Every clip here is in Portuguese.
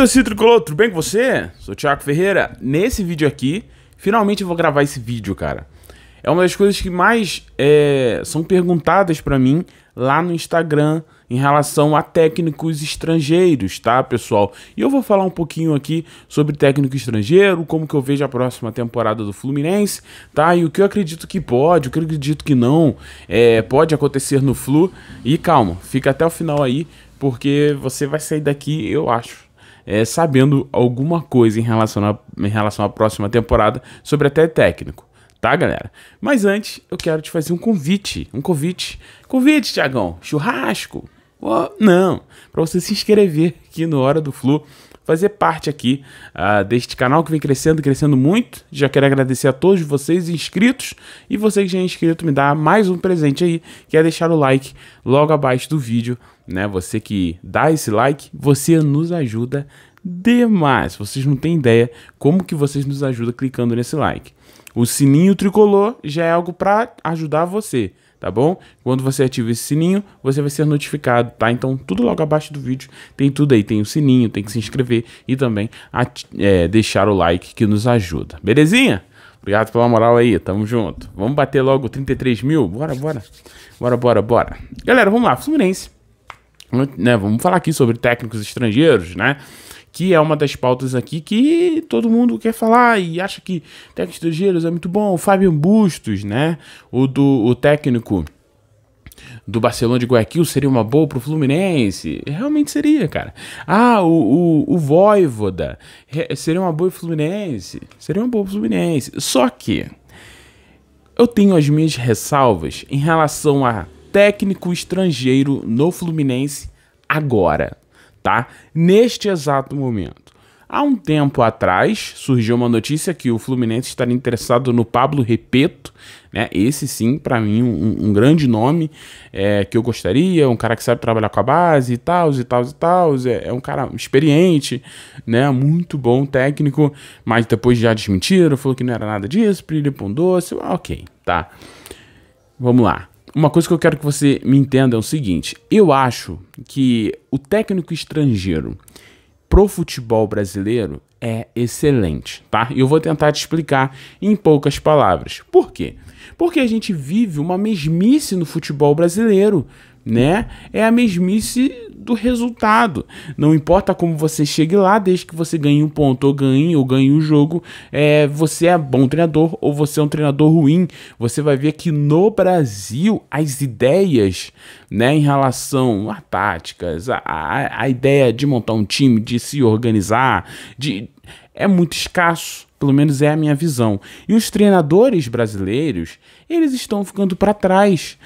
Torcida Tricolor, tudo bem com você? Sou Thiago Ferreira. Nesse vídeo aqui, finalmente eu vou gravar esse vídeo, cara. É uma das coisas que mais é, são perguntadas para mim lá no Instagram em relação a técnicos estrangeiros, tá, pessoal? E eu vou falar um pouquinho aqui sobre técnico estrangeiro, como que eu vejo a próxima temporada do Fluminense, tá? E o que eu acredito que pode, o que eu acredito que não é, pode acontecer no Flu. E calma, fica até o final aí, porque você vai sair daqui, eu acho é, sabendo alguma coisa em relação, a, em relação à próxima temporada sobre até técnico. Tá, galera? Mas antes, eu quero te fazer um convite. Um convite. Convite, Tiagão. Churrasco. Oh, não. Para você se inscrever aqui no Hora do Flu fazer parte aqui uh, deste canal que vem crescendo, crescendo muito. Já quero agradecer a todos vocês inscritos e você que já é inscrito me dá mais um presente aí, que é deixar o like logo abaixo do vídeo, né? Você que dá esse like, você nos ajuda demais. Vocês não têm ideia como que vocês nos ajudam clicando nesse like. O sininho tricolor já é algo para ajudar você, tá bom? Quando você ativa esse sininho, você vai ser notificado, tá? Então, tudo logo abaixo do vídeo tem tudo aí. Tem o sininho, tem que se inscrever e também é, deixar o like que nos ajuda. Belezinha? Obrigado pela moral aí, tamo junto. Vamos bater logo 33 mil? Bora, bora. Bora, bora, bora. Galera, vamos lá, Fluminense. Né, vamos falar aqui sobre técnicos estrangeiros, né? que é uma das pautas aqui que todo mundo quer falar e acha que técnico estrangeiros é muito bom. O Fábio Bustos, né? O do o técnico do Barcelona de Guayaquil seria uma boa pro Fluminense? Realmente seria, cara. Ah, o, o, o Voivoda seria uma boa pro Fluminense? Seria uma boa pro Fluminense. Só que eu tenho as minhas ressalvas em relação a técnico estrangeiro no Fluminense agora tá? Neste exato momento. Há um tempo atrás surgiu uma notícia que o Fluminense estaria interessado no Pablo Repeto, né? Esse sim, para mim, um, um, grande nome é, que eu gostaria, um cara que sabe trabalhar com a base e tal, e tal, e tal. É, é, um cara experiente, né? Muito bom técnico, mas depois já desmentiram, falou que não era nada disso, prilho pão doce, ah, ok, tá. Vamos lá uma coisa que eu quero que você me entenda é o seguinte: eu acho que o técnico estrangeiro pro futebol brasileiro é excelente, tá? E eu vou tentar te explicar em poucas palavras. Por quê? Porque a gente vive uma mesmice no futebol brasileiro né? É a mesmice do resultado. Não importa como você chegue lá, desde que você ganhe um ponto ou ganhe ou ganhe o um jogo, é, você é bom treinador ou você é um treinador ruim. Você vai ver que no Brasil as ideias, né, em relação a táticas, a, a, a ideia de montar um time, de se organizar, de é muito escasso. Pelo menos é a minha visão. E os treinadores brasileiros, eles estão ficando para trás.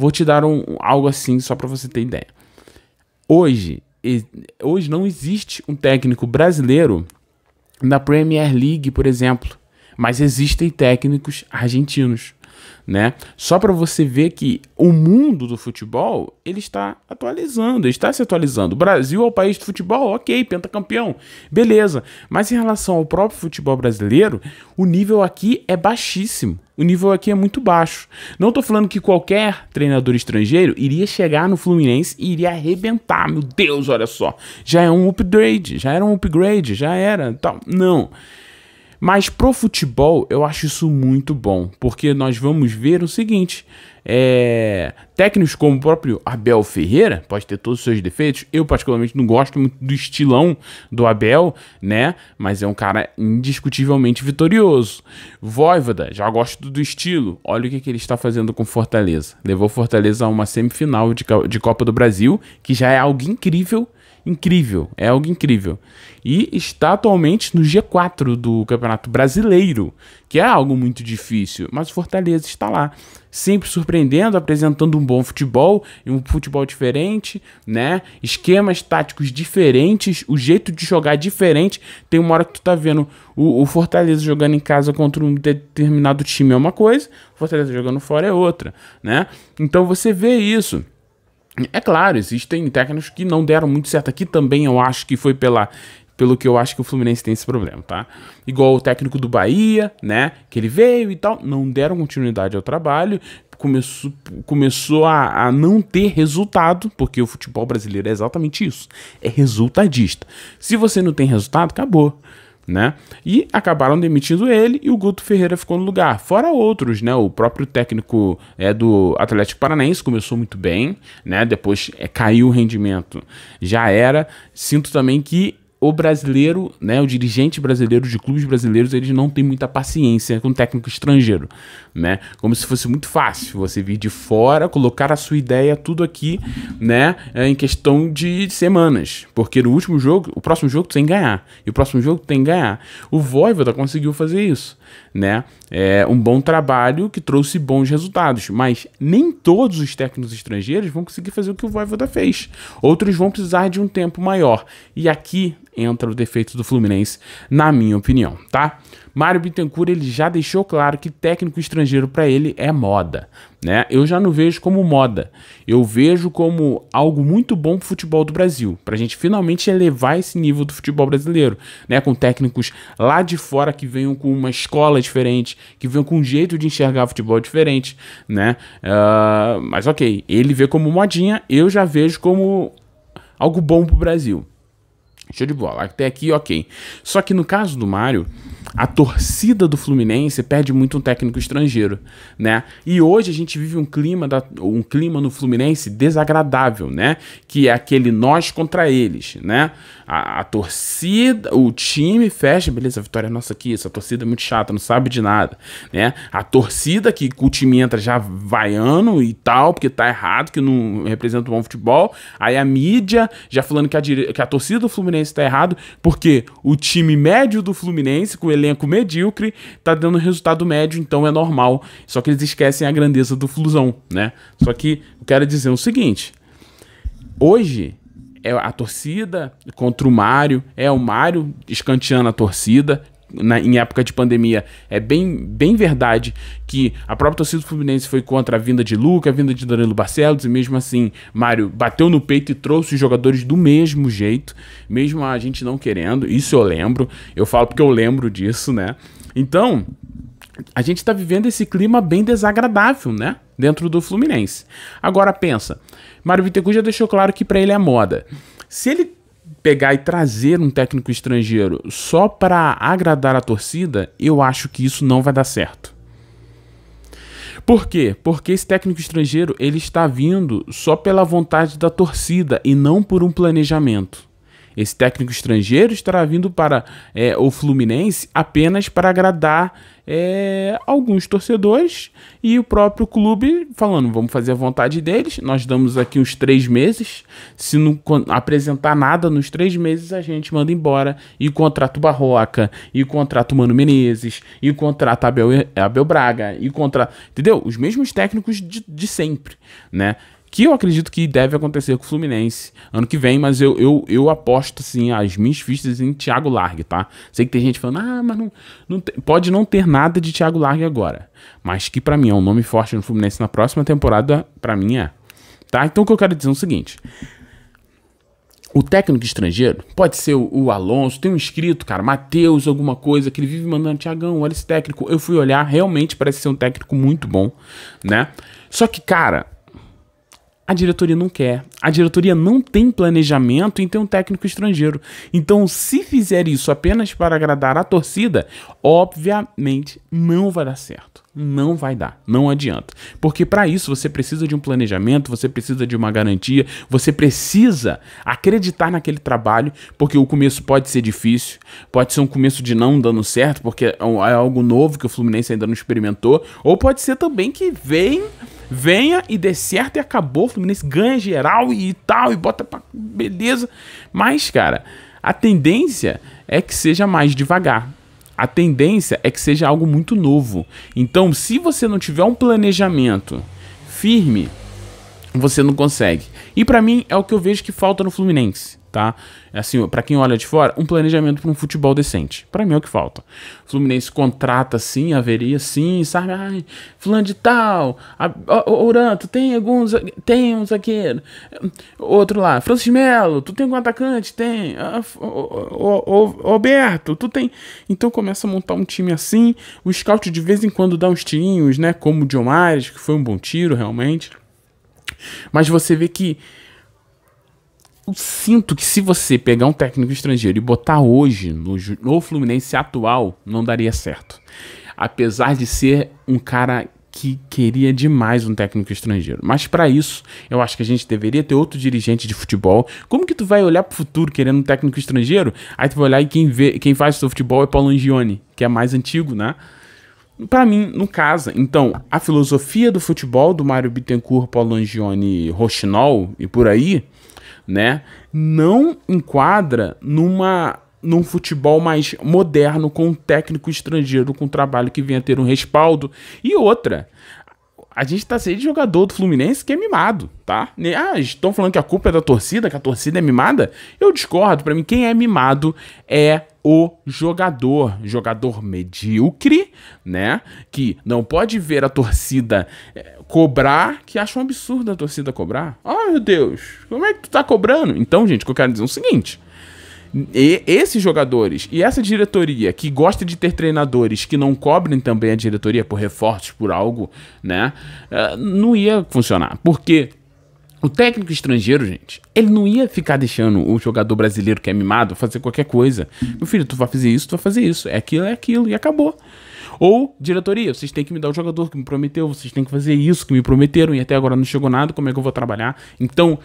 Vou te dar um, algo assim só para você ter ideia. Hoje, hoje não existe um técnico brasileiro na Premier League, por exemplo, mas existem técnicos argentinos, né? Só para você ver que o mundo do futebol ele está atualizando, ele está se atualizando. O Brasil é o país do futebol, ok, pentacampeão, beleza. Mas em relação ao próprio futebol brasileiro, o nível aqui é baixíssimo. O nível aqui é muito baixo. Não estou falando que qualquer treinador estrangeiro iria chegar no Fluminense e iria arrebentar. Meu Deus, olha só. Já é um upgrade, já era um upgrade, já era, tal. Não. Mas pro futebol eu acho isso muito bom, porque nós vamos ver o seguinte: é, técnicos como o próprio Abel Ferreira, pode ter todos os seus defeitos. Eu, particularmente, não gosto muito do estilão do Abel, né? Mas é um cara indiscutivelmente vitorioso. Voivoda, já gosto do estilo. Olha o que, que ele está fazendo com Fortaleza. Levou Fortaleza a uma semifinal de, de Copa do Brasil, que já é algo incrível incrível, é algo incrível. E está atualmente no G4 do Campeonato Brasileiro, que é algo muito difícil, mas o Fortaleza está lá, sempre surpreendendo, apresentando um bom futebol, um futebol diferente, né? Esquemas táticos diferentes, o jeito de jogar é diferente. Tem uma hora que tu tá vendo o, o Fortaleza jogando em casa contra um determinado time é uma coisa, o Fortaleza jogando fora é outra, né? Então você vê isso. É claro, existem técnicos que não deram muito certo aqui também, eu acho que foi pela pelo que eu acho que o Fluminense tem esse problema, tá? Igual o técnico do Bahia, né? Que ele veio e tal, não deram continuidade ao trabalho, começou, começou a, a não ter resultado, porque o futebol brasileiro é exatamente isso: é resultadista. Se você não tem resultado, acabou né? E acabaram demitindo ele e o Guto Ferreira ficou no lugar. Fora outros, né? O próprio técnico é, do Atlético Paranaense começou muito bem, né? Depois é, caiu o rendimento. Já era. Sinto também que o brasileiro, né, o dirigente brasileiro de clubes brasileiros, eles não tem muita paciência com técnico estrangeiro, né? Como se fosse muito fácil você vir de fora, colocar a sua ideia tudo aqui, né, é, em questão de semanas, porque no último jogo, o próximo jogo tem que ganhar, e o próximo jogo tem que ganhar. O Voivoda conseguiu fazer isso né? É um bom trabalho que trouxe bons resultados, mas nem todos os técnicos estrangeiros vão conseguir fazer o que o Voivoda fez. Outros vão precisar de um tempo maior. E aqui entra o defeito do Fluminense, na minha opinião, tá? Mário Bittencourt ele já deixou claro que técnico estrangeiro para ele é moda, né? Eu já não vejo como moda, eu vejo como algo muito bom para o futebol do Brasil, para a gente finalmente elevar esse nível do futebol brasileiro, né? Com técnicos lá de fora que venham com uma escola diferente, que venham com um jeito de enxergar futebol diferente, né? Uh, mas ok, ele vê como modinha, eu já vejo como algo bom para o Brasil. Show de bola, até aqui ok. Só que no caso do Mário a torcida do Fluminense perde muito um técnico estrangeiro, né? E hoje a gente vive um clima, da, um clima no Fluminense desagradável, né? Que é aquele nós contra eles, né? A, a torcida, o time fecha, beleza, a vitória é nossa aqui, essa torcida é muito chata, não sabe de nada, né? A torcida que o time entra já vaiando e tal, porque tá errado, que não representa um bom futebol. Aí a mídia já falando que a, que a torcida do Fluminense tá errado, porque o time médio do Fluminense, com elenco medíocre tá dando resultado médio, então é normal. Só que eles esquecem a grandeza do Flusão, né? Só que eu quero dizer o seguinte: hoje é a torcida contra o Mário, é o Mário escanteando a torcida, na, em época de pandemia. É bem, bem verdade que a própria torcida do Fluminense foi contra a vinda de Luca, a vinda de Danilo Barcelos, e mesmo assim, Mário bateu no peito e trouxe os jogadores do mesmo jeito, mesmo a gente não querendo. Isso eu lembro, eu falo porque eu lembro disso, né? Então, a gente está vivendo esse clima bem desagradável, né? Dentro do Fluminense. Agora pensa, Mário Vitecu já deixou claro que para ele é moda. Se ele pegar e trazer um técnico estrangeiro só para agradar a torcida, eu acho que isso não vai dar certo. Por quê? Porque esse técnico estrangeiro ele está vindo só pela vontade da torcida e não por um planejamento. Esse técnico estrangeiro estará vindo para é, o Fluminense apenas para agradar é, alguns torcedores e o próprio clube falando: vamos fazer a vontade deles, nós damos aqui uns três meses. Se não apresentar nada nos três meses, a gente manda embora e contrata o Barroca, e contrata o Mano Menezes, e contrata Abel, Abel Braga, e contrata. Entendeu? Os mesmos técnicos de, de sempre, né? que eu acredito que deve acontecer com o Fluminense ano que vem, mas eu, eu, eu aposto assim, as minhas fichas em Thiago Largue, tá? Sei que tem gente falando, ah, mas não, não pode não ter nada de Thiago Largue agora, mas que para mim é um nome forte no Fluminense na próxima temporada, para mim é. Tá? Então o que eu quero dizer é o seguinte: o técnico estrangeiro, pode ser o, o Alonso, tem um inscrito, cara, Matheus, alguma coisa, que ele vive mandando, Tiagão, olha esse técnico. Eu fui olhar, realmente parece ser um técnico muito bom, né? Só que, cara, a diretoria não quer. A diretoria não tem planejamento em ter um técnico estrangeiro. Então, se fizer isso apenas para agradar a torcida, obviamente não vai dar certo. Não vai dar, não adianta. Porque para isso você precisa de um planejamento, você precisa de uma garantia, você precisa acreditar naquele trabalho, porque o começo pode ser difícil, pode ser um começo de não dando certo, porque é, é algo novo que o Fluminense ainda não experimentou, ou pode ser também que vem venha e dê certo e acabou. O Fluminense ganha geral e tal, e bota pra. Beleza. Mas, cara, a tendência é que seja mais devagar. A tendência é que seja algo muito novo. Então, se você não tiver um planejamento firme, você não consegue. E para mim é o que eu vejo que falta no Fluminense tá? É assim, para quem olha de fora, um planejamento para um futebol decente. Para mim é o que falta. O Fluminense contrata sim, haveria sim, sabe? Ai, fulano de tal, Oranto, tem alguns, tem um zagueiro. Outro lá, Francis Melo, tu tem algum atacante? Tem. Roberto, tu tem. Então começa a montar um time assim. O scout de vez em quando dá uns tirinhos, né? Como o Diomares, que foi um bom tiro realmente. Mas você vê que eu sinto que se você pegar um técnico estrangeiro e botar hoje no, no Fluminense atual, não daria certo. Apesar de ser um cara que queria demais um técnico estrangeiro. Mas para isso, eu acho que a gente deveria ter outro dirigente de futebol. Como que tu vai olhar pro futuro querendo um técnico estrangeiro? Aí tu vai olhar e quem vê, quem faz o seu futebol é Paulo Angione, que é mais antigo, né? Para mim, não casa. Então, a filosofia do futebol do Mário Bittencourt, Paulo Angione, Rochinol e por aí né? Não enquadra numa num futebol mais moderno com um técnico estrangeiro com um trabalho que venha ter um respaldo e outra a gente tá cheio de jogador do Fluminense que é mimado, tá? Ah, estão falando que a culpa é da torcida, que a torcida é mimada? Eu discordo. Para mim, quem é mimado é o jogador, jogador medíocre, né? Que não pode ver a torcida eh, cobrar, que acha um absurdo a torcida cobrar. Oh, meu Deus, como é que tu tá cobrando? Então, gente, o que eu quero dizer é o seguinte. E esses jogadores e essa diretoria que gosta de ter treinadores que não cobrem também a diretoria por reforços, por algo, né? Eh, não ia funcionar. Porque o técnico estrangeiro, gente, ele não ia ficar deixando o jogador brasileiro que é mimado fazer qualquer coisa. Meu filho, tu vai fazer isso, tu vai fazer isso. É aquilo, é aquilo, e acabou. Ou, diretoria, vocês têm que me dar o jogador que me prometeu, vocês têm que fazer isso que me prometeram e até agora não chegou nada, como é que eu vou trabalhar? Então,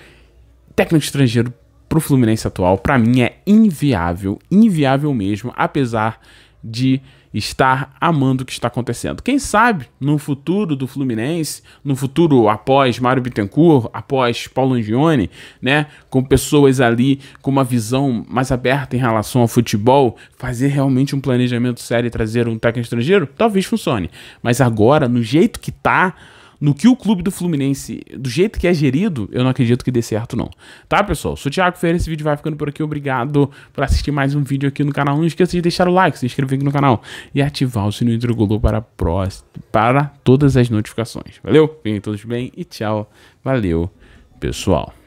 técnico estrangeiro pro Fluminense atual, para mim é inviável, inviável mesmo, apesar de estar amando o que está acontecendo. Quem sabe no futuro do Fluminense, no futuro após Mário Bittencourt, após Paulo Angione, né, com pessoas ali com uma visão mais aberta em relação ao futebol, fazer realmente um planejamento sério e trazer um técnico estrangeiro, talvez funcione. Mas agora, no jeito que tá, no que o clube do Fluminense, do jeito que é gerido, eu não acredito que dê certo, não. Tá, pessoal? Sou o Thiago Ferreira, esse vídeo vai ficando por aqui. Obrigado por assistir mais um vídeo aqui no canal. Não esqueça de deixar o like, se inscrever aqui no canal e ativar o sininho do Golô para, para todas as notificações. Valeu? Fiquem todos bem e tchau. Valeu, pessoal.